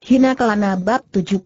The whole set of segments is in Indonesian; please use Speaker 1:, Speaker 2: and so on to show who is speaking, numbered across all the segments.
Speaker 1: Hina Kelana Bab 76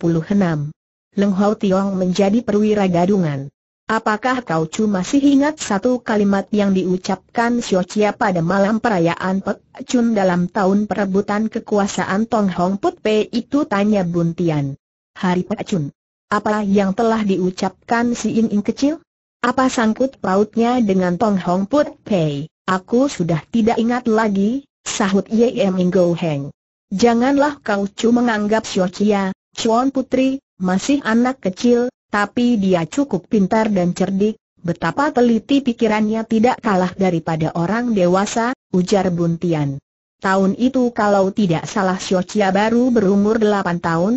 Speaker 1: Leng Hau Tiong menjadi perwira gadungan. Apakah kau cuma masih ingat satu kalimat yang diucapkan Xiao Chia pada malam perayaan Pek Chun dalam tahun perebutan kekuasaan Tong Hong Put Pei itu tanya Bun Tian. Hari Pek Chun. Apa yang telah diucapkan si In In kecil? Apa sangkut pautnya dengan Tong Hong Put Pei? Aku sudah tidak ingat lagi, sahut Ye Ming Go Heng. Janganlah kau cuma menganggap Chia, Chuan Putri, masih anak kecil, tapi dia cukup pintar dan cerdik, betapa teliti pikirannya tidak kalah daripada orang dewasa, ujar Buntian. Tahun itu kalau tidak salah Chia baru berumur delapan tahun,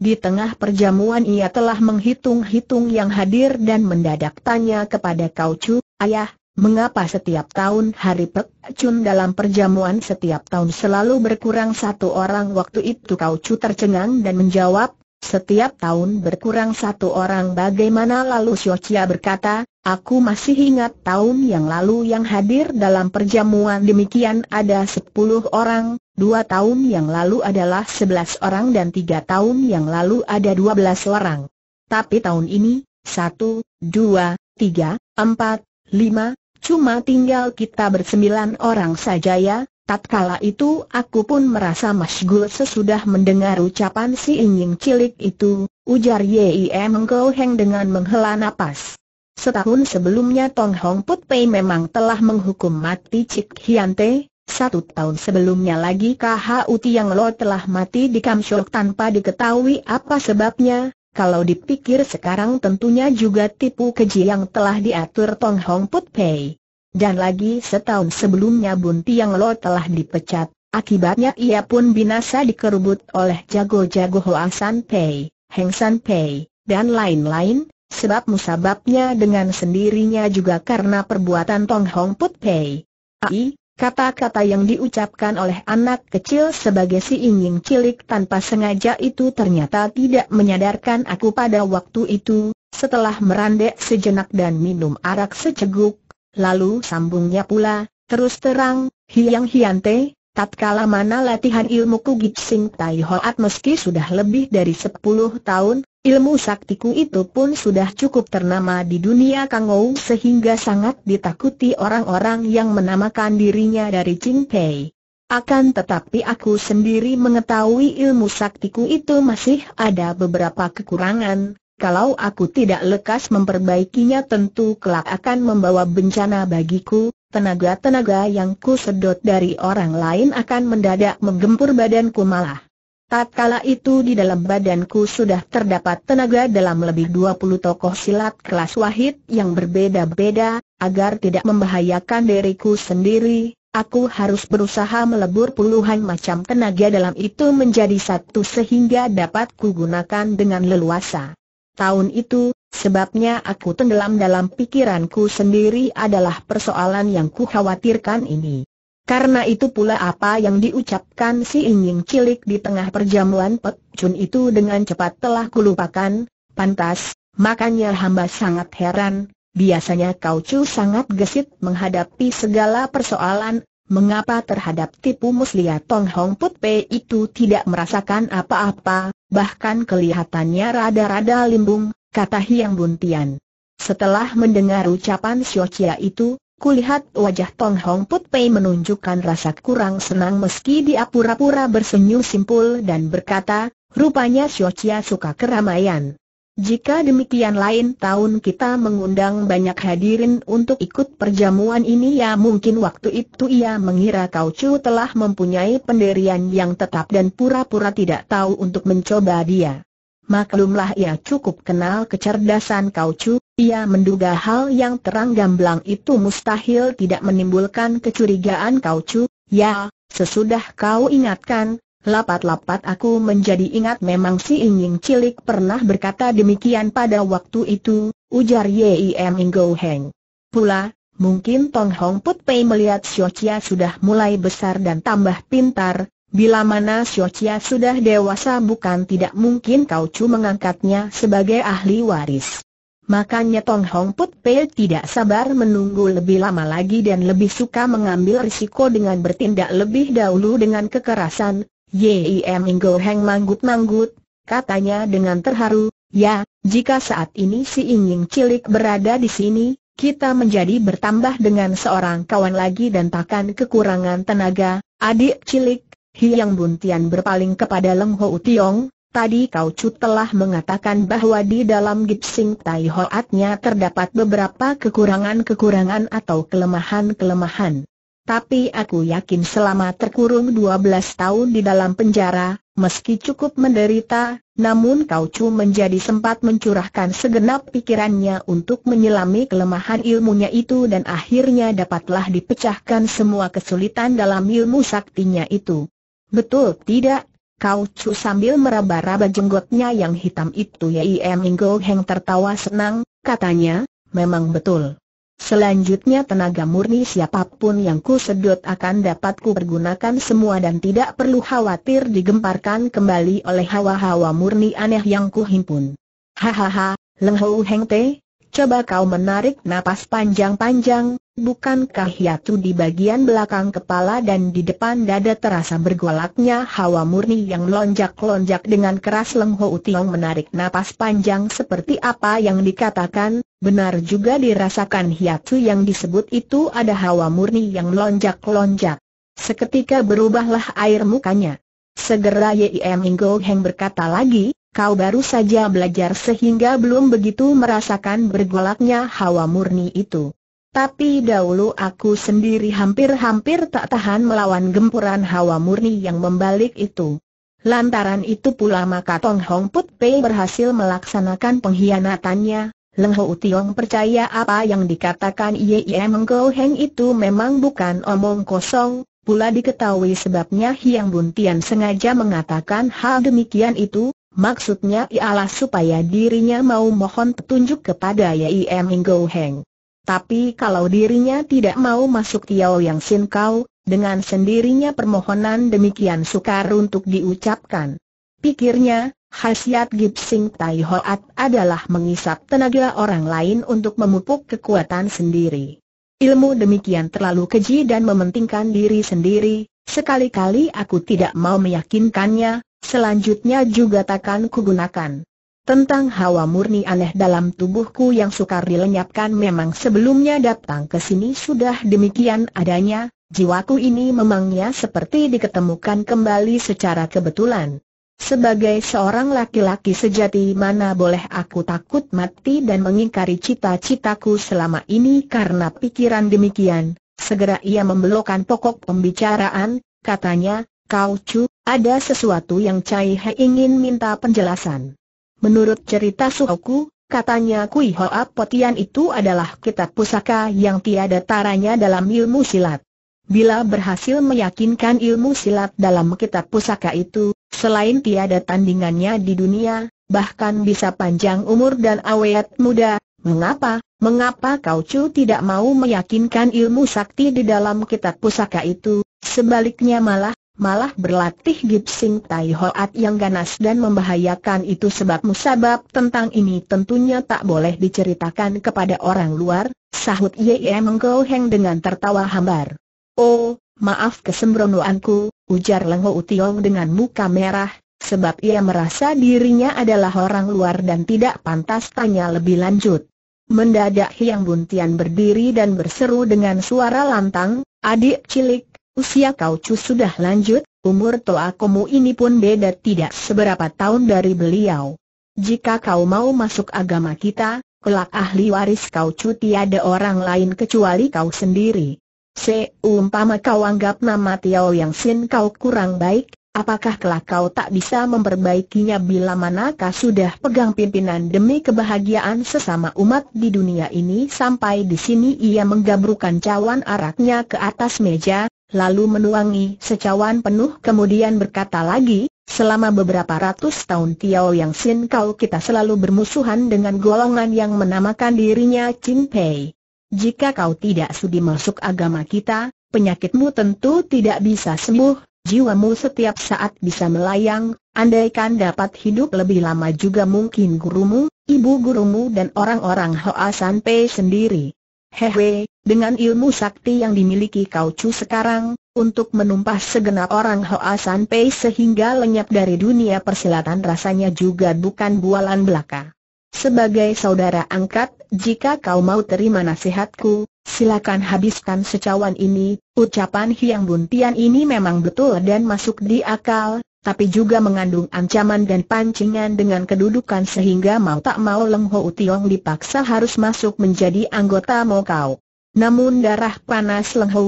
Speaker 1: di tengah perjamuan ia telah menghitung-hitung yang hadir dan mendadak tanya kepada Kau Chu, Ayah, Mengapa setiap tahun hari Pek Chun dalam perjamuan setiap tahun selalu berkurang satu orang Waktu itu Kau Chu tercengang dan menjawab Setiap tahun berkurang satu orang bagaimana lalu Chia berkata Aku masih ingat tahun yang lalu yang hadir dalam perjamuan demikian ada sepuluh orang Dua tahun yang lalu adalah sebelas orang dan tiga tahun yang lalu ada dua belas orang Tapi tahun ini, satu, dua, tiga, empat Lima, cuma tinggal kita bersembilan orang saja ya, tatkala itu aku pun merasa masgul sesudah mendengar ucapan si ingin cilik itu, ujar Yim Engkau Heng dengan menghela nafas. Setahun sebelumnya Tong Hong Put Pei memang telah menghukum mati Cik Hian Te, satu tahun sebelumnya lagi KHU Tiang Lo telah mati di Kamsyok tanpa diketahui apa sebabnya, kalau dipikir sekarang tentunya juga tipu keji yang telah diatur Tong Hong Put Pei. Dan lagi setahun sebelumnya Bun Tiang Lo telah dipecat, akibatnya ia pun binasa dikerubut oleh jago-jago Hoa San Pei, Heng San Pei, dan lain-lain, sebab musababnya dengan sendirinya juga karena perbuatan Tong Hong Put Pei. Ai, Kata-kata yang diucapkan oleh anak kecil sebagai si ingin cilik tanpa sengaja itu ternyata tidak menyadarkan aku pada waktu itu, setelah merandek sejenak dan minum arak seceguk, lalu sambungnya pula, terus terang, hiang hiante, tatkala mana latihan ilmu Kugitsing sing tai meski sudah lebih dari 10 tahun, Ilmu saktiku itu pun sudah cukup ternama di dunia Kangou sehingga sangat ditakuti orang-orang yang menamakan dirinya dari Ching Pei. Akan tetapi aku sendiri mengetahui ilmu saktiku itu masih ada beberapa kekurangan, kalau aku tidak lekas memperbaikinya tentu kelak akan membawa bencana bagiku, tenaga-tenaga yang ku sedot dari orang lain akan mendadak menggempur badanku malah. Tatkala itu di dalam badanku sudah terdapat tenaga dalam lebih 20 tokoh silat kelas wahid yang berbeda-beda, agar tidak membahayakan diriku sendiri, Aku harus berusaha melebur puluhan macam tenaga dalam itu menjadi satu sehingga dapat kugunakan dengan leluasa. Tahun itu, sebabnya aku tenggelam dalam pikiranku sendiri adalah persoalan yang kukhawatirkan ini. Karena itu pula apa yang diucapkan si Inying cilik di tengah perjamuan Pek Chun itu dengan cepat telah kulupakan, pantas, makanya hamba sangat heran, biasanya Kau Chu sangat gesit menghadapi segala persoalan, mengapa terhadap tipu muslihat Tong Hong Put Pei itu tidak merasakan apa-apa, bahkan kelihatannya rada-rada limbung, kata Hiang Buntian. Setelah mendengar ucapan Xiao Chia itu, Kulihat wajah Tong Hong Put Pei menunjukkan rasa kurang senang meski dia pura-pura bersenyum simpul dan berkata, rupanya Xiao Chia suka keramaian. Jika demikian lain tahun kita mengundang banyak hadirin untuk ikut perjamuan ini ya mungkin waktu itu ia mengira kau Chu telah mempunyai pendirian yang tetap dan pura-pura tidak tahu untuk mencoba dia. Maklumlah ia cukup kenal kecerdasan kau Chu, ia menduga hal yang terang gamblang itu mustahil tidak menimbulkan kecurigaan kau cu, ya, sesudah kau ingatkan, lapat-lapat aku menjadi ingat memang si Inying Cilik pernah berkata demikian pada waktu itu, ujar Yim Ingo Heng. Pula, mungkin Tong Hong Put Pei melihat Xiao Chia sudah mulai besar dan tambah pintar, Bila mana Xiao Chia sudah dewasa bukan tidak mungkin Kau Chu mengangkatnya sebagai ahli waris. Makanya Tong Hong Put Pei tidak sabar menunggu lebih lama lagi dan lebih suka mengambil risiko dengan bertindak lebih dahulu dengan kekerasan. Yim Ingo Heng manggut-manggut, katanya dengan terharu, ya, jika saat ini si Ingin Cilik berada di sini, kita menjadi bertambah dengan seorang kawan lagi dan takkan kekurangan tenaga, adik cilik, Hiang Buntian berpaling kepada Leng Ho Tiong, Tadi Kau Chu telah mengatakan bahwa di dalam Gipsing Tai Hoatnya terdapat beberapa kekurangan-kekurangan atau kelemahan-kelemahan. Tapi aku yakin selama terkurung 12 tahun di dalam penjara, meski cukup menderita, namun Kau Chu menjadi sempat mencurahkan segenap pikirannya untuk menyelami kelemahan ilmunya itu dan akhirnya dapatlah dipecahkan semua kesulitan dalam ilmu saktinya itu. Betul tidak? Kau cu sambil meraba-raba jenggotnya yang hitam itu Yim Inggo Heng tertawa senang, katanya, memang betul. Selanjutnya tenaga murni siapapun yang ku sedot akan dapat ku pergunakan semua dan tidak perlu khawatir digemparkan kembali oleh hawa-hawa murni aneh yang ku himpun. Hahaha, Leng Hou Heng Teh, coba kau menarik napas panjang-panjang, bukankah yaitu di bagian belakang kepala dan di depan dada terasa bergolaknya hawa murni yang lonjak-lonjak dengan keras Leng Ho Tiong menarik napas panjang seperti apa yang dikatakan, benar juga dirasakan hiatu yang disebut itu ada hawa murni yang lonjak-lonjak. Seketika berubahlah air mukanya. Segera Ming Go Heng berkata lagi, kau baru saja belajar sehingga belum begitu merasakan bergolaknya hawa murni itu. Tapi dahulu aku sendiri hampir-hampir tak tahan melawan gempuran hawa murni yang membalik itu. Lantaran itu pula maka Tong Hong Put Pei berhasil melaksanakan pengkhianatannya. Leng Ho Tiong percaya apa yang dikatakan Ye Ye Go Heng itu memang bukan omong kosong, pula diketahui sebabnya Hiang Buntian sengaja mengatakan hal demikian itu, Maksudnya ialah supaya dirinya mau mohon petunjuk kepada Yai Minggo Heng. Tapi kalau dirinya tidak mau masuk Tiao Yang Sin Kau, dengan sendirinya permohonan demikian sukar untuk diucapkan. Pikirnya, khasiat Gipsing Tai Hoat adalah mengisap tenaga orang lain untuk memupuk kekuatan sendiri. Ilmu demikian terlalu keji dan mementingkan diri sendiri, sekali-kali aku tidak mau meyakinkannya, Selanjutnya juga takkan kugunakan. Tentang hawa murni aneh dalam tubuhku yang sukar dilenyapkan memang sebelumnya datang ke sini sudah demikian adanya, jiwaku ini memangnya seperti diketemukan kembali secara kebetulan. Sebagai seorang laki-laki sejati mana boleh aku takut mati dan mengingkari cita-citaku selama ini karena pikiran demikian, segera ia membelokkan pokok pembicaraan, katanya, kau cu, ada sesuatu yang Cai He ingin minta penjelasan. Menurut cerita suhuku, katanya Kui Hoa Potian itu adalah kitab pusaka yang tiada taranya dalam ilmu silat. Bila berhasil meyakinkan ilmu silat dalam kitab pusaka itu, selain tiada tandingannya di dunia, bahkan bisa panjang umur dan awet muda, mengapa, mengapa kau cu tidak mau meyakinkan ilmu sakti di dalam kitab pusaka itu, sebaliknya malah malah berlatih Gipsing Tai Hoat yang ganas dan membahayakan itu sebab musabab tentang ini tentunya tak boleh diceritakan kepada orang luar, sahut Ye Mengko Heng dengan tertawa hambar. Oh, maaf kesembronoanku, ujar Lengho Utiong dengan muka merah, sebab ia merasa dirinya adalah orang luar dan tidak pantas tanya lebih lanjut. Mendadak Hyang Buntian berdiri dan berseru dengan suara lantang, adik cilik, Usia kau cu sudah lanjut, umur Toa kamu ini pun beda tidak seberapa tahun dari beliau. Jika kau mau masuk agama kita, kelak ahli waris kau cu tiada orang lain kecuali kau sendiri. Seumpama kau anggap nama Tiao Yang Sin kau kurang baik, apakah kelak kau tak bisa memperbaikinya bila manakah sudah pegang pimpinan demi kebahagiaan sesama umat di dunia ini sampai di sini ia menggabrukan cawan araknya ke atas meja, lalu menuangi secawan penuh kemudian berkata lagi, selama beberapa ratus tahun Tiao Yang Sin kau kita selalu bermusuhan dengan golongan yang menamakan dirinya Chin Pei. Jika kau tidak sudi masuk agama kita, penyakitmu tentu tidak bisa sembuh, jiwamu setiap saat bisa melayang, andaikan dapat hidup lebih lama juga mungkin gurumu, ibu gurumu dan orang-orang Hoa San Pei sendiri Hehe, dengan ilmu sakti yang dimiliki Kau cu sekarang, untuk menumpah segenap orang Hoa San Pei sehingga lenyap dari dunia persilatan rasanya juga bukan bualan belaka. Sebagai saudara angkat, jika kau mau terima nasihatku, silakan habiskan secawan ini, ucapan Hiang Buntian ini memang betul dan masuk di akal, tapi juga mengandung ancaman dan pancingan dengan kedudukan sehingga mau tak mau Leng Ho Tiong dipaksa harus masuk menjadi anggota Mokau. Namun darah panas Leng Ho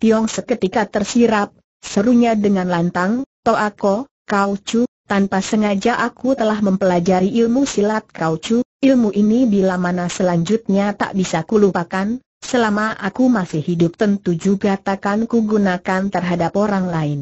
Speaker 1: Tiong seketika tersirap, serunya dengan lantang, Toako, Kau Chu, tanpa sengaja aku telah mempelajari ilmu silat Kau Chu, ilmu ini bila mana selanjutnya tak bisa kulupakan, selama aku masih hidup tentu juga takkan kugunakan terhadap orang lain.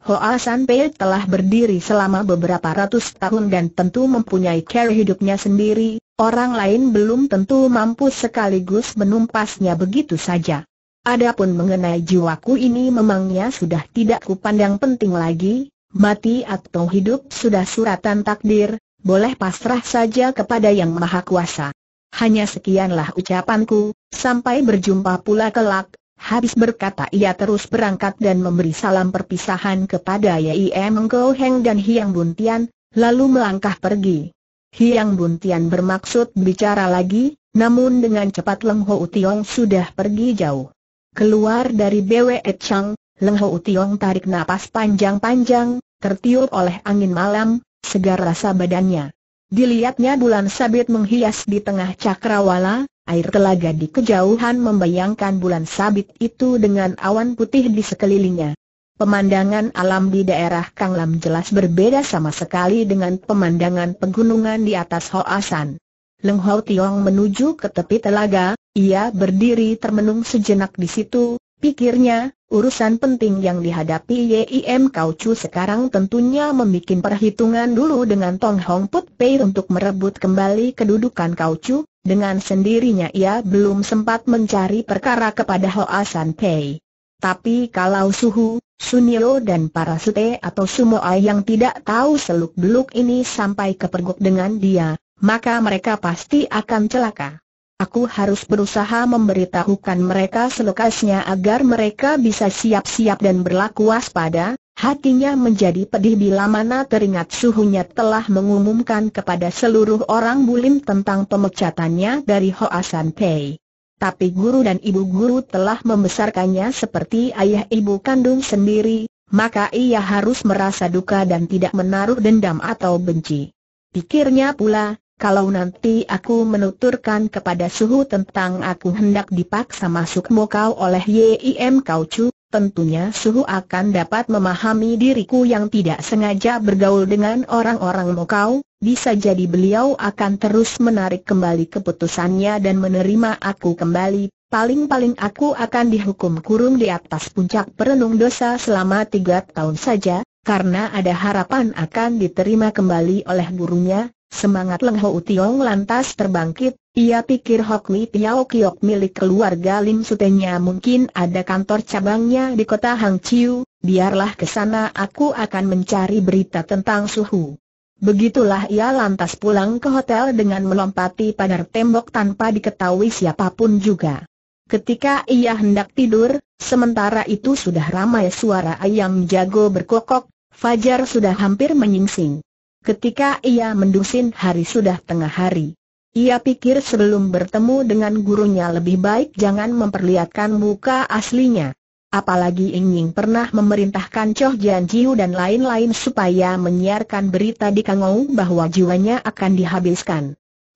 Speaker 1: Hoa San Pei telah berdiri selama beberapa ratus tahun dan tentu mempunyai cara hidupnya sendiri, orang lain belum tentu mampu sekaligus menumpasnya begitu saja. Adapun mengenai jiwaku ini memangnya sudah tidak kupandang penting lagi, mati atau hidup sudah suratan takdir, boleh pasrah saja kepada yang maha kuasa. Hanya sekianlah ucapanku, sampai berjumpa pula kelak, Habis berkata ia terus berangkat dan memberi salam perpisahan kepada Yai Mengko Heng dan Hiang Buntian, lalu melangkah pergi. Hiang Buntian bermaksud bicara lagi, namun dengan cepat Leng Ho Utiong sudah pergi jauh. Keluar dari BWE Chang, Leng Ho Utiong tarik napas panjang-panjang, tertiup oleh angin malam, segar rasa badannya. Dilihatnya bulan sabit menghias di tengah cakrawala, air telaga di kejauhan membayangkan bulan sabit itu dengan awan putih di sekelilingnya. Pemandangan alam di daerah Kanglam jelas berbeda sama sekali dengan pemandangan pegunungan di atas Hoasan. Leng Hau Tiong menuju ke tepi telaga, ia berdiri termenung sejenak di situ, pikirnya, Urusan penting yang dihadapi Yim Kau Chu sekarang tentunya membuat perhitungan dulu dengan Tong Hong Put Pei untuk merebut kembali kedudukan Kau Chu, dengan sendirinya ia belum sempat mencari perkara kepada Hoa San Pei. Tapi kalau Suhu, Sunio dan para Sute atau Sumoa yang tidak tahu seluk-beluk ini sampai kepergok dengan dia, maka mereka pasti akan celaka. Aku harus berusaha memberitahukan mereka selekasnya agar mereka bisa siap-siap dan berlaku waspada. Hatinya menjadi pedih bila mana teringat suhunya telah mengumumkan kepada seluruh orang Bulim tentang pemecatannya dari Hoa San Pei. Tapi guru dan ibu guru telah membesarkannya seperti ayah ibu kandung sendiri, maka ia harus merasa duka dan tidak menaruh dendam atau benci. Pikirnya pula, kalau nanti aku menuturkan kepada suhu tentang aku hendak dipaksa masuk mokau oleh YIM Kau Chu, tentunya suhu akan dapat memahami diriku yang tidak sengaja bergaul dengan orang-orang mokau, bisa jadi beliau akan terus menarik kembali keputusannya dan menerima aku kembali Paling-paling aku akan dihukum kurung di atas puncak perenung dosa selama tiga tahun saja, karena ada harapan akan diterima kembali oleh gurunya, Semangat Leng Hou Tiong lantas terbangkit, ia pikir Hok Li Piao Kiok milik keluarga Lim Sutenya mungkin ada kantor cabangnya di kota Hang Chiu, biarlah ke sana aku akan mencari berita tentang suhu. Begitulah ia lantas pulang ke hotel dengan melompati pagar tembok tanpa diketahui siapapun juga. Ketika ia hendak tidur, sementara itu sudah ramai suara ayam jago berkokok, Fajar sudah hampir menyingsing. Ketika ia mendusin hari sudah tengah hari. Ia pikir sebelum bertemu dengan gurunya lebih baik jangan memperlihatkan muka aslinya. Apalagi ingin pernah memerintahkan Choh Jian Jiu dan lain-lain supaya menyiarkan berita di Kangou bahwa jiwanya akan dihabiskan.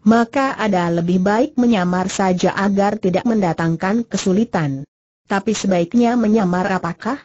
Speaker 1: Maka ada lebih baik menyamar saja agar tidak mendatangkan kesulitan. Tapi sebaiknya menyamar apakah?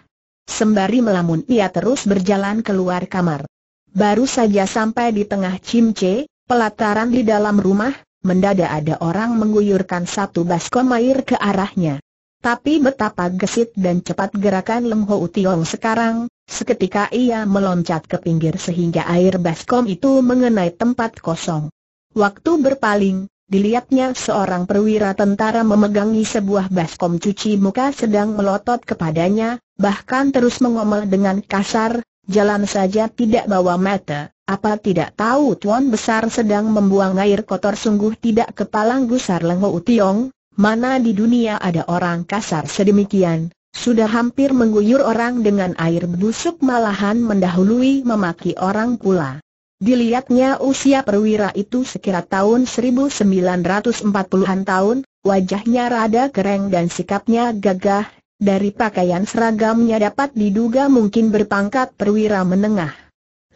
Speaker 1: Sembari melamun ia terus berjalan keluar kamar. Baru saja sampai di tengah Cimce, pelataran di dalam rumah, mendadak ada orang menguyurkan satu baskom air ke arahnya. Tapi betapa gesit dan cepat gerakan Leng Ho Utiong sekarang, seketika ia meloncat ke pinggir sehingga air baskom itu mengenai tempat kosong. Waktu berpaling, dilihatnya seorang perwira tentara memegangi sebuah baskom cuci muka sedang melotot kepadanya, bahkan terus mengomel dengan kasar, jalan saja tidak bawa mata, apa tidak tahu Tuan Besar sedang membuang air kotor sungguh tidak kepalang gusar Lengho Utiong, mana di dunia ada orang kasar sedemikian, sudah hampir mengguyur orang dengan air busuk malahan mendahului memaki orang pula. Dilihatnya usia perwira itu sekira tahun 1940-an tahun, wajahnya rada kereng dan sikapnya gagah dari pakaian seragamnya dapat diduga mungkin berpangkat perwira menengah.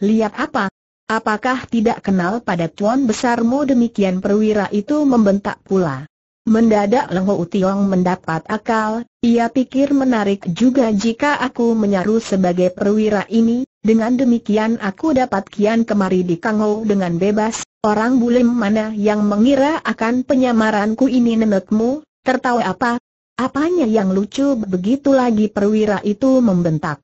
Speaker 1: Lihat apa? Apakah tidak kenal pada tuan besarmu demikian perwira itu membentak pula. Mendadak Lengho Tiong mendapat akal, ia pikir menarik juga jika aku menyaru sebagai perwira ini, dengan demikian aku dapat kian kemari di Ho dengan bebas, orang bulim mana yang mengira akan penyamaranku ini nenekmu, tertawa apa, Apanya yang lucu begitu lagi perwira itu membentak.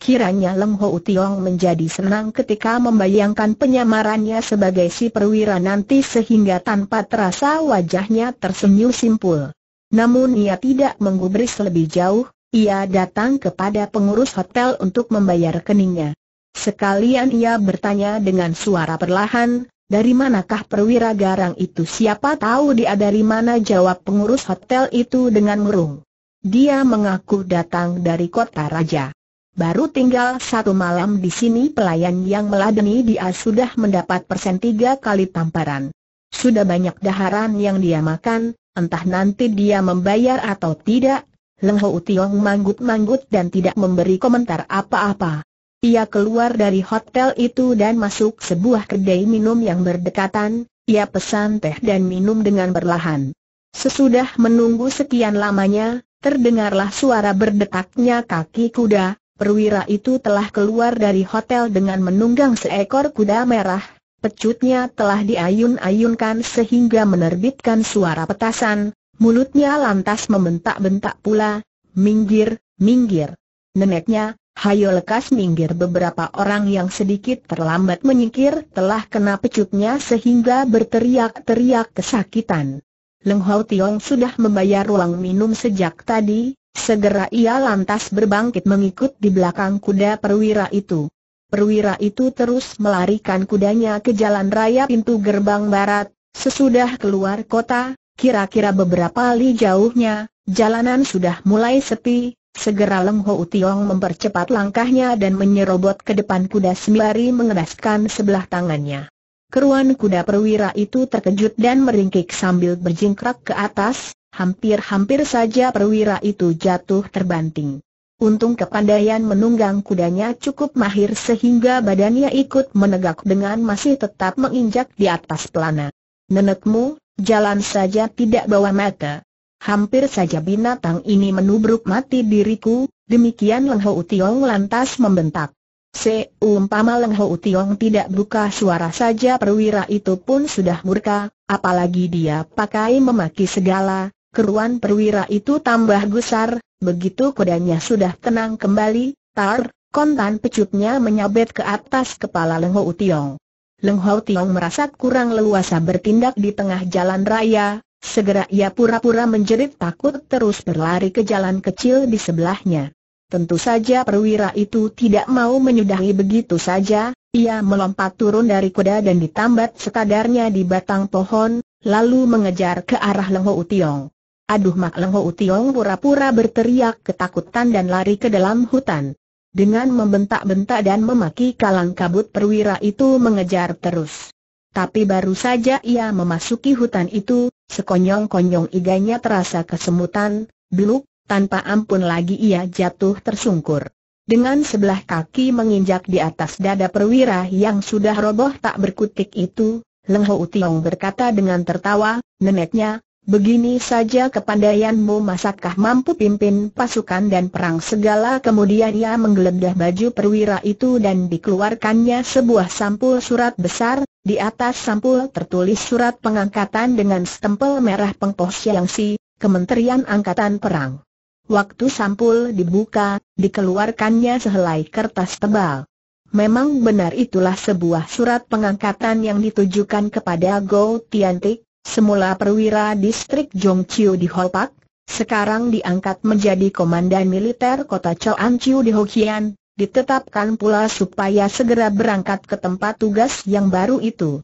Speaker 1: Kiranya Leng Ho Tiong menjadi senang ketika membayangkan penyamarannya sebagai si perwira nanti sehingga tanpa terasa wajahnya tersenyum simpul. Namun ia tidak menggubris lebih jauh, ia datang kepada pengurus hotel untuk membayar keningnya. Sekalian ia bertanya dengan suara perlahan, dari manakah perwira garang itu siapa tahu dia dari mana jawab pengurus hotel itu dengan murung. Dia mengaku datang dari kota raja. Baru tinggal satu malam di sini pelayan yang meladeni dia sudah mendapat persen tiga kali tamparan. Sudah banyak daharan yang dia makan, entah nanti dia membayar atau tidak, Leng Ho Tiong manggut-manggut dan tidak memberi komentar apa-apa. Ia keluar dari hotel itu dan masuk sebuah kedai minum yang berdekatan, ia pesan teh dan minum dengan berlahan. Sesudah menunggu sekian lamanya, terdengarlah suara berdetaknya kaki kuda, perwira itu telah keluar dari hotel dengan menunggang seekor kuda merah, pecutnya telah diayun-ayunkan sehingga menerbitkan suara petasan, mulutnya lantas membentak-bentak pula, minggir, minggir. Neneknya, Hayo lekas minggir beberapa orang yang sedikit terlambat menyingkir telah kena pecutnya sehingga berteriak-teriak kesakitan. Leng Hau Tiong sudah membayar ruang minum sejak tadi, segera ia lantas berbangkit mengikut di belakang kuda perwira itu. Perwira itu terus melarikan kudanya ke jalan raya pintu gerbang barat, sesudah keluar kota, kira-kira beberapa li jauhnya, jalanan sudah mulai sepi, Segera Leng Ho Tiong mempercepat langkahnya dan menyerobot ke depan kuda sembari mengenaskan sebelah tangannya. Keruan kuda perwira itu terkejut dan meringkik sambil berjingkrak ke atas, hampir-hampir saja perwira itu jatuh terbanting. Untung kepandaian menunggang kudanya cukup mahir sehingga badannya ikut menegak dengan masih tetap menginjak di atas pelana. Nenekmu, jalan saja tidak bawa mata. Hampir saja binatang ini menubruk mati diriku, demikian Leng Hou Tiong lantas membentak. Seumpama Leng Hou Tiong tidak buka suara saja perwira itu pun sudah murka, apalagi dia pakai memaki segala, keruan perwira itu tambah gusar, begitu kodanya sudah tenang kembali, tar, kontan pecutnya menyabet ke atas kepala Leng Hou Tiong. Leng Hou Tiong merasa kurang leluasa bertindak di tengah jalan raya, Segera ia pura-pura menjerit takut terus berlari ke jalan kecil di sebelahnya. Tentu saja perwira itu tidak mau menyudahi begitu saja, ia melompat turun dari kuda dan ditambat sekadarnya di batang pohon, lalu mengejar ke arah Lengho Utiong. Aduh mak Lengho Utiong pura-pura berteriak ketakutan dan lari ke dalam hutan. Dengan membentak-bentak dan memaki kalang kabut perwira itu mengejar terus. Tapi baru saja ia memasuki hutan itu, Sekonyong-konyong iganya terasa kesemutan, beluk, tanpa ampun lagi ia jatuh tersungkur. Dengan sebelah kaki menginjak di atas dada perwira yang sudah roboh tak berkutik itu, Leng Ho Tiong berkata dengan tertawa, neneknya, begini saja kepandaianmu masakkah mampu pimpin pasukan dan perang segala kemudian ia menggeledah baju perwira itu dan dikeluarkannya sebuah sampul surat besar, di atas sampul tertulis surat pengangkatan dengan stempel merah Pengposyangsi, Kementerian Angkatan Perang. Waktu sampul dibuka, dikeluarkannya sehelai kertas tebal. Memang benar itulah sebuah surat pengangkatan yang ditujukan kepada Go Tiantik, semula perwira distrik Jongqiu di Holpak, sekarang diangkat menjadi komandan militer kota Choan Chiu di Hokian, ditetapkan pula supaya segera berangkat ke tempat tugas yang baru itu.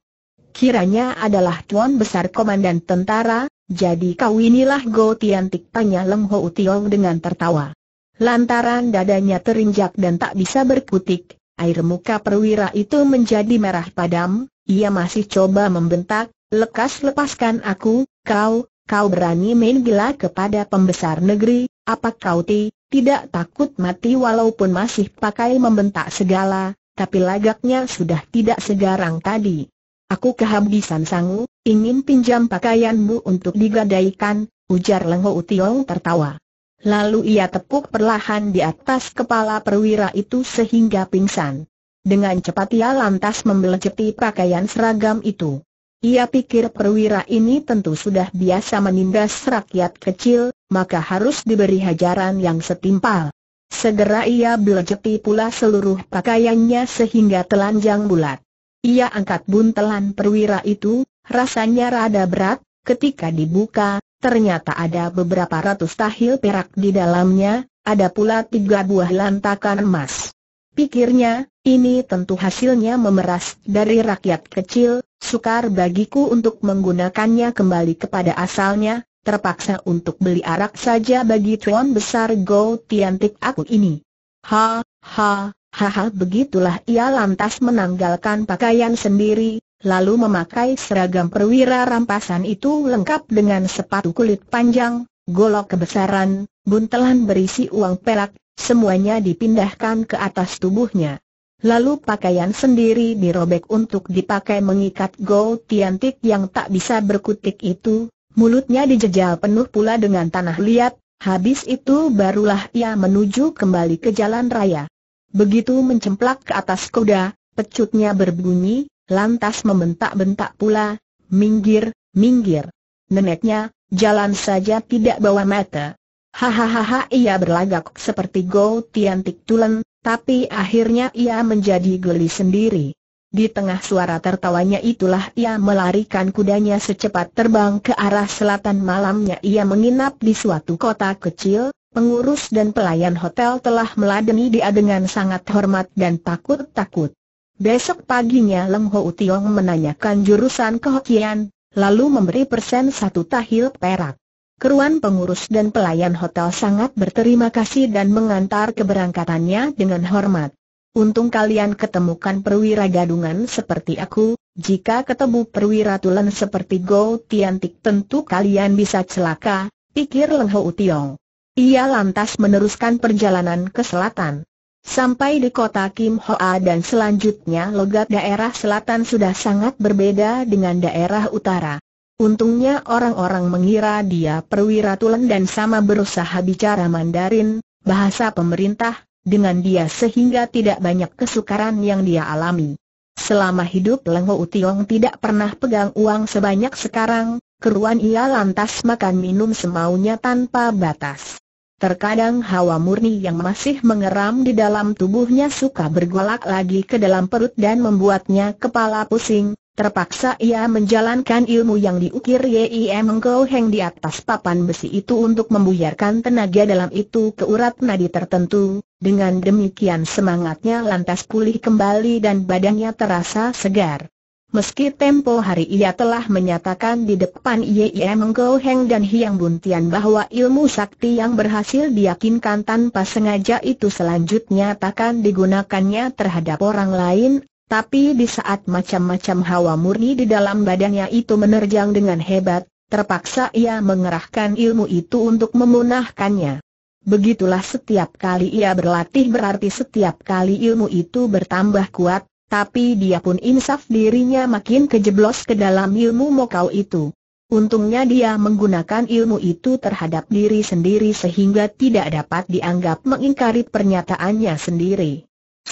Speaker 1: Kiranya adalah tuan besar komandan tentara, jadi kau inilah Go Tiantik tanya Leng Ho Utiong dengan tertawa. Lantaran dadanya terinjak dan tak bisa berkutik, air muka perwira itu menjadi merah padam, ia masih coba membentak, lekas lepaskan aku, kau, kau berani main gila kepada pembesar negeri, apa kau ti, tidak takut mati walaupun masih pakai membentak segala, tapi lagaknya sudah tidak segarang tadi. Aku kehabisan sangu, ingin pinjam pakaianmu untuk digadaikan, ujar Lengho Utiong tertawa. Lalu ia tepuk perlahan di atas kepala perwira itu sehingga pingsan. Dengan cepat ia lantas membelejeti pakaian seragam itu. Ia pikir perwira ini tentu sudah biasa menindas rakyat kecil, maka harus diberi hajaran yang setimpal. Segera ia belejeti pula seluruh pakaiannya sehingga telanjang bulat. Ia angkat buntelan perwira itu, rasanya rada berat, ketika dibuka, ternyata ada beberapa ratus tahil perak di dalamnya, ada pula tiga buah lantakan emas. Pikirnya, ini tentu hasilnya memeras dari rakyat kecil, sukar bagiku untuk menggunakannya kembali kepada asalnya, terpaksa untuk beli arak saja bagi tuan besar Go Tiantik aku ini. Ha, ha, ha ha begitulah ia lantas menanggalkan pakaian sendiri, lalu memakai seragam perwira rampasan itu lengkap dengan sepatu kulit panjang, golok kebesaran, buntelan berisi uang perak, semuanya dipindahkan ke atas tubuhnya. Lalu pakaian sendiri dirobek untuk dipakai mengikat Go Tiantik yang tak bisa berkutik itu, mulutnya dijejal penuh pula dengan tanah liat, habis itu barulah ia menuju kembali ke jalan raya. Begitu mencemplak ke atas kuda, pecutnya berbunyi, lantas membentak-bentak pula, minggir, minggir. Neneknya, jalan saja tidak bawa mata. Hahaha ia berlagak seperti Go Tiantik Tulen, tapi akhirnya ia menjadi geli sendiri. Di tengah suara tertawanya itulah ia melarikan kudanya secepat terbang ke arah selatan malamnya ia menginap di suatu kota kecil, pengurus dan pelayan hotel telah meladeni dia dengan sangat hormat dan takut-takut. Besok paginya Leng Ho Tiong menanyakan jurusan kehokian, lalu memberi persen satu tahil perak. Keruan pengurus dan pelayan hotel sangat berterima kasih dan mengantar keberangkatannya dengan hormat. Untung kalian ketemukan perwira gadungan seperti aku, jika ketemu perwira tulen seperti Go Tiantik tentu kalian bisa celaka, pikir Leng Ho Tiong. Ia lantas meneruskan perjalanan ke selatan. Sampai di kota Kim Hoa dan selanjutnya logat daerah selatan sudah sangat berbeda dengan daerah utara. Untungnya orang-orang mengira dia perwira tulen dan sama berusaha bicara Mandarin, bahasa pemerintah, dengan dia sehingga tidak banyak kesukaran yang dia alami. Selama hidup Lengho Tiong tidak pernah pegang uang sebanyak sekarang, keruan ia lantas makan minum semaunya tanpa batas. Terkadang hawa murni yang masih mengeram di dalam tubuhnya suka bergolak lagi ke dalam perut dan membuatnya kepala pusing, Terpaksa ia menjalankan ilmu yang diukir Yim Engkau Heng di atas papan besi itu untuk membuyarkan tenaga dalam itu ke urat nadi tertentu, dengan demikian semangatnya lantas pulih kembali dan badannya terasa segar. Meski tempo hari ia telah menyatakan di depan Yim Engkau Heng dan Hiang Buntian bahwa ilmu sakti yang berhasil diyakinkan tanpa sengaja itu selanjutnya takkan digunakannya terhadap orang lain, tapi di saat macam-macam hawa murni di dalam badannya itu menerjang dengan hebat, terpaksa ia mengerahkan ilmu itu untuk memunahkannya. Begitulah setiap kali ia berlatih berarti setiap kali ilmu itu bertambah kuat, tapi dia pun insaf dirinya makin kejeblos ke dalam ilmu mokau itu. Untungnya dia menggunakan ilmu itu terhadap diri sendiri sehingga tidak dapat dianggap mengingkari pernyataannya sendiri.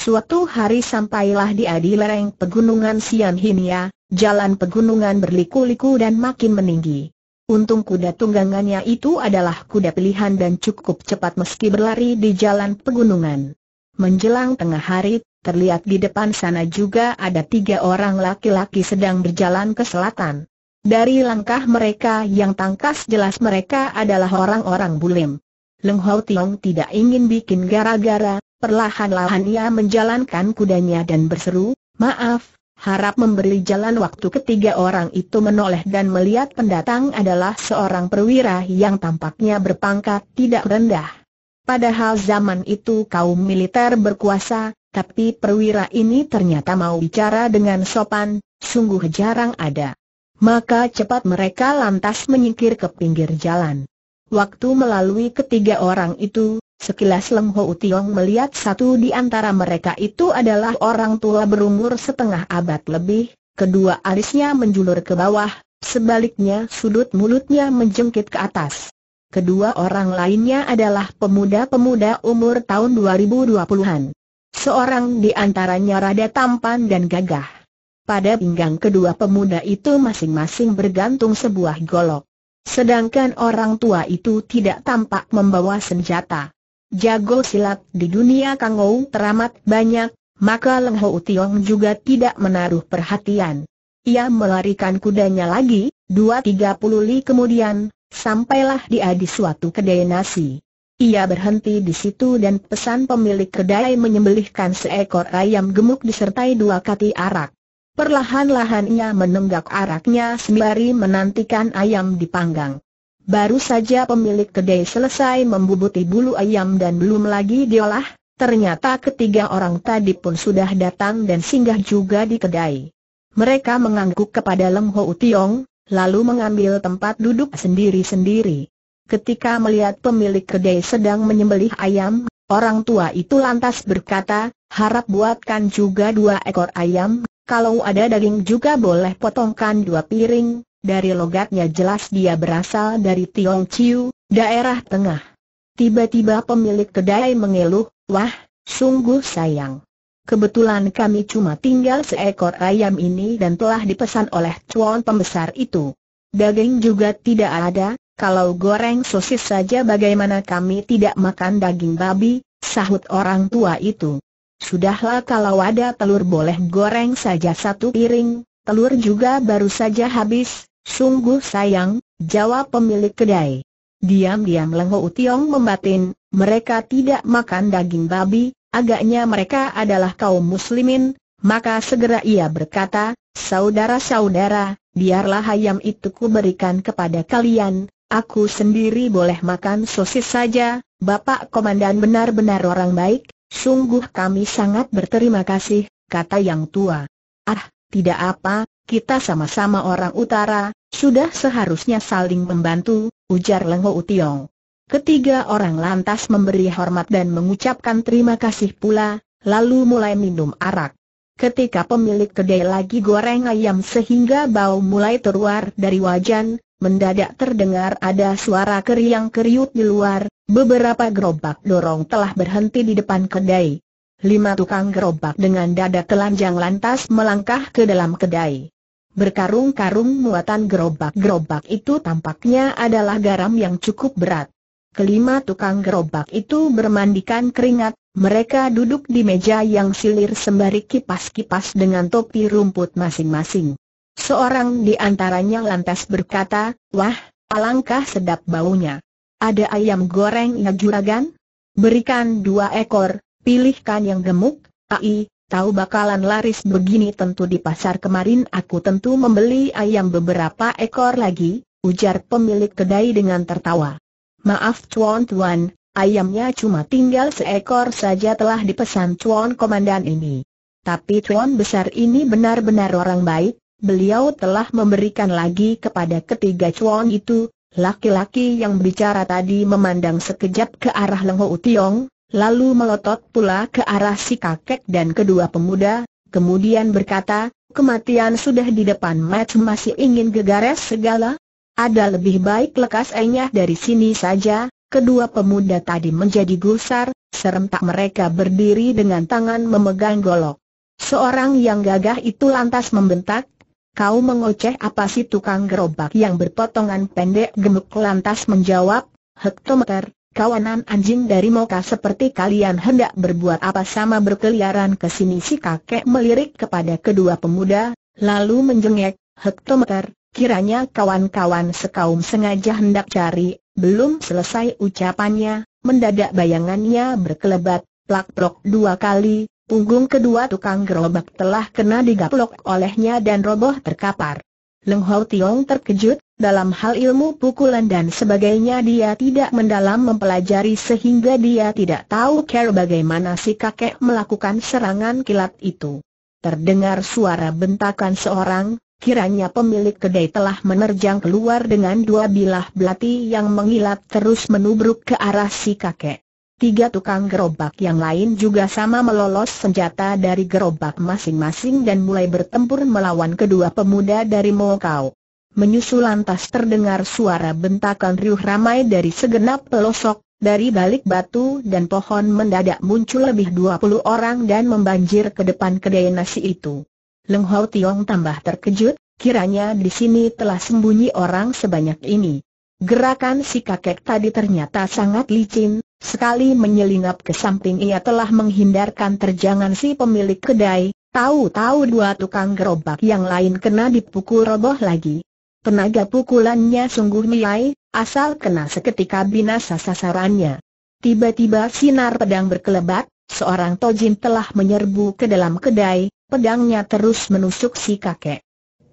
Speaker 1: Suatu hari sampailah dia di lereng pegunungan Sian Hinia, jalan pegunungan berliku-liku dan makin meninggi. Untung kuda tunggangannya itu adalah kuda pilihan dan cukup cepat meski berlari di jalan pegunungan. Menjelang tengah hari, terlihat di depan sana juga ada tiga orang laki-laki sedang berjalan ke selatan. Dari langkah mereka yang tangkas jelas mereka adalah orang-orang bulim. Leng Hau Tiong tidak ingin bikin gara-gara, Perlahan-lahan ia menjalankan kudanya dan berseru, maaf, harap memberi jalan waktu ketiga orang itu menoleh dan melihat pendatang adalah seorang perwira yang tampaknya berpangkat tidak rendah. Padahal zaman itu kaum militer berkuasa, tapi perwira ini ternyata mau bicara dengan sopan, sungguh jarang ada. Maka cepat mereka lantas menyingkir ke pinggir jalan. Waktu melalui ketiga orang itu, Sekilas Leng Ho Utiong melihat satu di antara mereka itu adalah orang tua berumur setengah abad lebih, kedua alisnya menjulur ke bawah, sebaliknya sudut mulutnya menjengkit ke atas. Kedua orang lainnya adalah pemuda-pemuda umur tahun 2020-an. Seorang di antaranya rada tampan dan gagah. Pada pinggang kedua pemuda itu masing-masing bergantung sebuah golok. Sedangkan orang tua itu tidak tampak membawa senjata jago silat di dunia Kangou teramat banyak, maka Leng Ho Tiong juga tidak menaruh perhatian. Ia melarikan kudanya lagi, dua tiga puluh li kemudian, sampailah dia di suatu kedai nasi. Ia berhenti di situ dan pesan pemilik kedai menyembelihkan seekor ayam gemuk disertai dua kati arak. Perlahan-lahan ia menenggak araknya sembari menantikan ayam dipanggang. Baru saja pemilik kedai selesai membubuti bulu ayam dan belum lagi diolah, ternyata ketiga orang tadi pun sudah datang dan singgah juga di kedai. Mereka mengangguk kepada Leng Ho Tiong, lalu mengambil tempat duduk sendiri-sendiri. Ketika melihat pemilik kedai sedang menyembelih ayam, orang tua itu lantas berkata, harap buatkan juga dua ekor ayam, kalau ada daging juga boleh potongkan dua piring, dari logatnya jelas dia berasal dari Tiong Chiu, daerah tengah. Tiba-tiba pemilik kedai mengeluh, wah, sungguh sayang. Kebetulan kami cuma tinggal seekor ayam ini dan telah dipesan oleh cuan pembesar itu. Daging juga tidak ada, kalau goreng sosis saja bagaimana kami tidak makan daging babi, sahut orang tua itu. Sudahlah kalau ada telur boleh goreng saja satu piring, telur juga baru saja habis, Sungguh sayang, jawab pemilik kedai. Diam-diam Lengho Tiong membatin, mereka tidak makan daging babi, agaknya mereka adalah kaum muslimin, maka segera ia berkata, saudara-saudara, biarlah ayam itu kuberikan kepada kalian, aku sendiri boleh makan sosis saja, Bapak Komandan benar-benar orang baik, sungguh kami sangat berterima kasih, kata yang tua. Ah, tidak apa, kita sama-sama orang utara, sudah seharusnya saling membantu, ujar Lengho Utiong. Ketiga orang lantas memberi hormat dan mengucapkan terima kasih pula, lalu mulai minum arak. Ketika pemilik kedai lagi goreng ayam sehingga bau mulai terluar dari wajan, mendadak terdengar ada suara keriang keriut di luar, beberapa gerobak dorong telah berhenti di depan kedai lima tukang gerobak dengan dada telanjang lantas melangkah ke dalam kedai. Berkarung-karung muatan gerobak-gerobak itu tampaknya adalah garam yang cukup berat. Kelima tukang gerobak itu bermandikan keringat, mereka duduk di meja yang silir sembari kipas-kipas dengan topi rumput masing-masing. Seorang di antaranya lantas berkata, Wah, alangkah sedap baunya. Ada ayam goreng ya juragan? Berikan dua ekor, pilihkan yang gemuk, ai, tahu bakalan laris begini tentu di pasar kemarin aku tentu membeli ayam beberapa ekor lagi, ujar pemilik kedai dengan tertawa. Maaf tuan-tuan, ayamnya cuma tinggal seekor saja telah dipesan tuan komandan ini. Tapi tuan besar ini benar-benar orang baik, beliau telah memberikan lagi kepada ketiga tuan itu, laki-laki yang bicara tadi memandang sekejap ke arah Leng Tiong, lalu melotot pula ke arah si kakek dan kedua pemuda, kemudian berkata, kematian sudah di depan match masih ingin gegares segala? Ada lebih baik lekas enyah dari sini saja, kedua pemuda tadi menjadi gusar, serentak mereka berdiri dengan tangan memegang golok. Seorang yang gagah itu lantas membentak, kau mengoceh apa si tukang gerobak yang berpotongan pendek gemuk lantas menjawab, hektometer, Kawanan anjing dari Moka seperti kalian hendak berbuat apa sama berkeliaran ke sini si kakek melirik kepada kedua pemuda, lalu menjengek, hektometer, kiranya kawan-kawan sekaum sengaja hendak cari, belum selesai ucapannya, mendadak bayangannya berkelebat, plak-plok dua kali, punggung kedua tukang gerobak telah kena digaplok olehnya dan roboh terkapar. Leng Hou Tiong terkejut, dalam hal ilmu pukulan dan sebagainya dia tidak mendalam mempelajari sehingga dia tidak tahu care bagaimana si kakek melakukan serangan kilat itu. Terdengar suara bentakan seorang, kiranya pemilik kedai telah menerjang keluar dengan dua bilah belati yang mengilat terus menubruk ke arah si kakek. Tiga tukang gerobak yang lain juga sama melolos senjata dari gerobak masing-masing dan mulai bertempur melawan kedua pemuda dari Mokau. Menyusul lantas terdengar suara bentakan riuh ramai dari segenap pelosok, dari balik batu dan pohon mendadak muncul lebih dua puluh orang dan membanjir ke depan kedai nasi itu. Leng Hau Tiong tambah terkejut, kiranya di sini telah sembunyi orang sebanyak ini. Gerakan si kakek tadi ternyata sangat licin, sekali menyelingap ke samping ia telah menghindarkan terjangan si pemilik kedai, tahu-tahu dua tukang gerobak yang lain kena dipukul roboh lagi. Tenaga pukulannya sungguh nilai, asal kena seketika binasa sasarannya. Tiba-tiba sinar pedang berkelebat, seorang tojin telah menyerbu ke dalam kedai, pedangnya terus menusuk si kakek.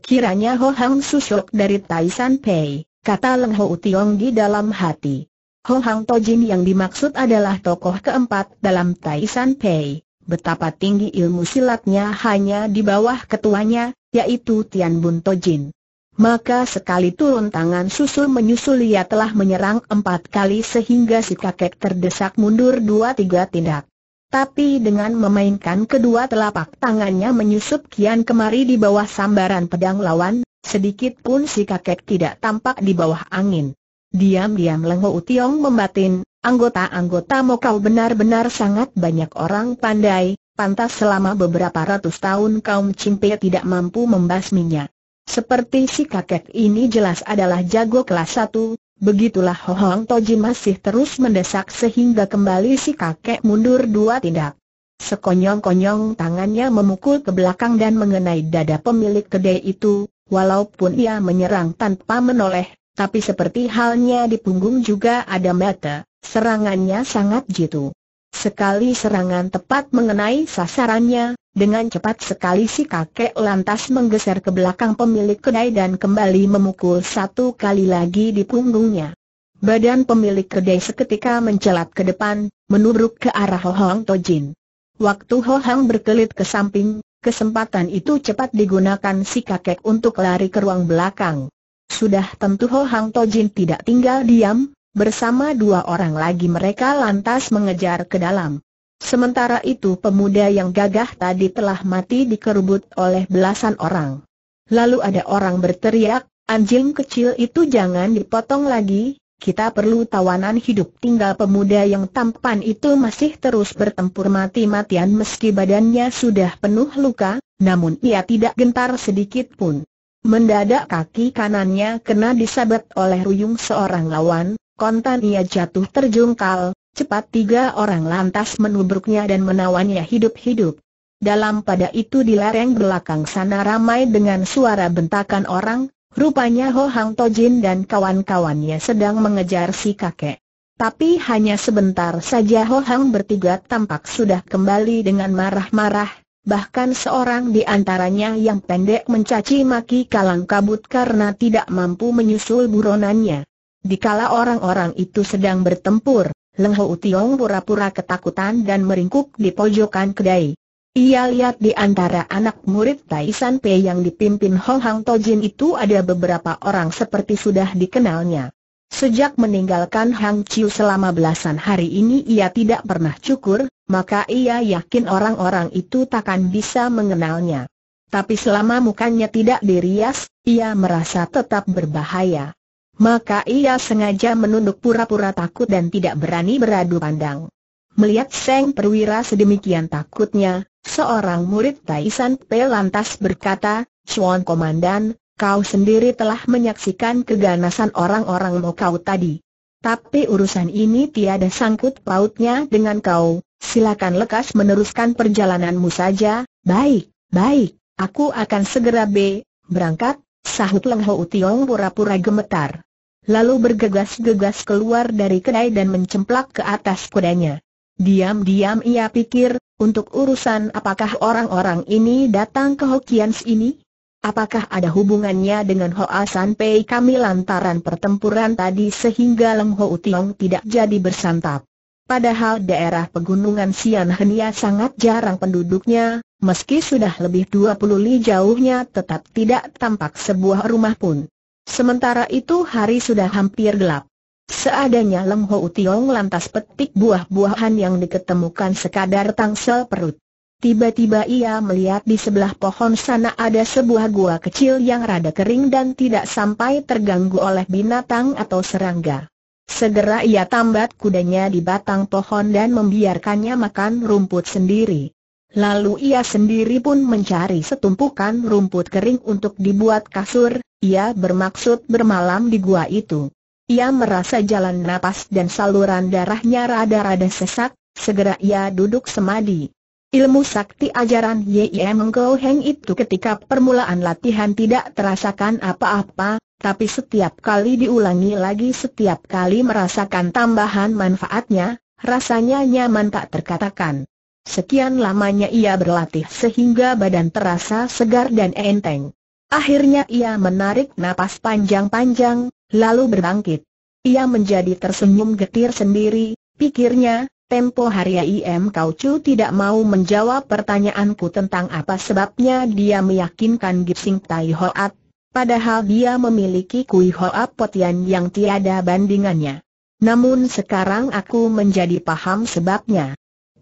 Speaker 1: Kiranya Ho Hang susuk dari Taishan Pei, kata Leng Ho Utiong di dalam hati. Ho Hang Tojin yang dimaksud adalah tokoh keempat dalam Taishan Pei. Betapa tinggi ilmu silatnya hanya di bawah ketuanya, yaitu Tian Bun Tojin. Maka sekali turun tangan susul menyusul ia telah menyerang empat kali sehingga si kakek terdesak mundur dua-tiga tindak. Tapi dengan memainkan kedua telapak tangannya menyusup kian kemari di bawah sambaran pedang lawan, sedikit pun si kakek tidak tampak di bawah angin. Diam-diam lengo Utiong membatin, anggota-anggota Mokau benar-benar sangat banyak orang pandai, pantas selama beberapa ratus tahun kaum Cimpe tidak mampu membasminya. Seperti si kakek ini jelas adalah jago kelas satu, begitulah Hohong Toji masih terus mendesak sehingga kembali si kakek mundur dua tindak. Sekonyong-konyong tangannya memukul ke belakang dan mengenai dada pemilik kedai itu, walaupun ia menyerang tanpa menoleh, tapi seperti halnya di punggung juga ada mata, serangannya sangat jitu. Sekali serangan tepat mengenai sasarannya, dengan cepat sekali si kakek lantas menggeser ke belakang pemilik kedai dan kembali memukul satu kali lagi di punggungnya. Badan pemilik kedai seketika mencelat ke depan, menurut ke arah Ho Hong Tojin. Waktu Ho Hong berkelit ke samping, kesempatan itu cepat digunakan si kakek untuk lari ke ruang belakang. Sudah tentu Ho Hong Tojin tidak tinggal diam, bersama dua orang lagi mereka lantas mengejar ke dalam. Sementara itu pemuda yang gagah tadi telah mati dikerubut oleh belasan orang. Lalu ada orang berteriak, anjing kecil itu jangan dipotong lagi, kita perlu tawanan hidup tinggal pemuda yang tampan itu masih terus bertempur mati-matian meski badannya sudah penuh luka, namun ia tidak gentar sedikit pun. Mendadak kaki kanannya kena disabet oleh ruyung seorang lawan, kontan ia jatuh terjungkal, Cepat tiga orang lantas menubruknya dan menawannya hidup-hidup. Dalam pada itu di lereng belakang sana ramai dengan suara bentakan orang, rupanya Ho Hang Tojin dan kawan-kawannya sedang mengejar si kakek. Tapi hanya sebentar saja Ho Hang bertiga tampak sudah kembali dengan marah-marah, bahkan seorang di antaranya yang pendek mencaci maki kalang kabut karena tidak mampu menyusul buronannya. Dikala orang-orang itu sedang bertempur, Leng Ho Utiong pura-pura ketakutan dan meringkuk di pojokan kedai. Ia lihat di antara anak murid Tai San Pei yang dipimpin Hong Hang Tojin itu ada beberapa orang seperti sudah dikenalnya. Sejak meninggalkan Hang Chiu selama belasan hari ini ia tidak pernah cukur, maka ia yakin orang-orang itu takkan bisa mengenalnya. Tapi selama mukanya tidak dirias, ia merasa tetap berbahaya. Maka ia sengaja menunduk pura-pura takut dan tidak berani beradu pandang. Melihat Seng Perwira sedemikian takutnya, seorang murid Taisan Pe lantas berkata, Chuan Komandan, kau sendiri telah menyaksikan keganasan orang-orang kau tadi. Tapi urusan ini tiada sangkut pautnya dengan kau, silakan lekas meneruskan perjalananmu saja, baik, baik, aku akan segera B, berangkat, sahut Leng Ho Tiong pura-pura gemetar lalu bergegas-gegas keluar dari kedai dan mencemplak ke atas kudanya. Diam-diam ia pikir, untuk urusan apakah orang-orang ini datang ke Hokians ini? Apakah ada hubungannya dengan Hoa San kami lantaran pertempuran tadi sehingga Leng Ho Utiong tidak jadi bersantap? Padahal daerah pegunungan Sian Henia sangat jarang penduduknya, meski sudah lebih 20 li jauhnya tetap tidak tampak sebuah rumah pun. Sementara itu hari sudah hampir gelap. Seadanya Leng Ho Tiong lantas petik buah-buahan yang diketemukan sekadar tangsel perut. Tiba-tiba ia melihat di sebelah pohon sana ada sebuah gua kecil yang rada kering dan tidak sampai terganggu oleh binatang atau serangga. Segera ia tambat kudanya di batang pohon dan membiarkannya makan rumput sendiri. Lalu ia sendiri pun mencari setumpukan rumput kering untuk dibuat kasur, ia bermaksud bermalam di gua itu. Ia merasa jalan napas dan saluran darahnya rada-rada sesak, segera ia duduk semadi. Ilmu sakti ajaran Yim Engkau Heng itu ketika permulaan latihan tidak terasakan apa-apa, tapi setiap kali diulangi lagi setiap kali merasakan tambahan manfaatnya, rasanya nyaman tak terkatakan. Sekian lamanya ia berlatih sehingga badan terasa segar dan enteng. Akhirnya ia menarik napas panjang-panjang, lalu berbangkit. Ia menjadi tersenyum getir sendiri, pikirnya, tempo hari IM Kaucu tidak mau menjawab pertanyaanku tentang apa sebabnya dia meyakinkan Gipsing Tai Hoat, padahal dia memiliki Kui Hoat Potian yang tiada bandingannya. Namun sekarang aku menjadi paham sebabnya.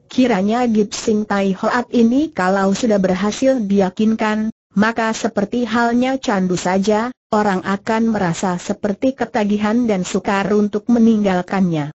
Speaker 1: Kiranya Gipsing Tai Hoat ini kalau sudah berhasil diyakinkan, maka seperti halnya candu saja, orang akan merasa seperti ketagihan dan sukar untuk meninggalkannya.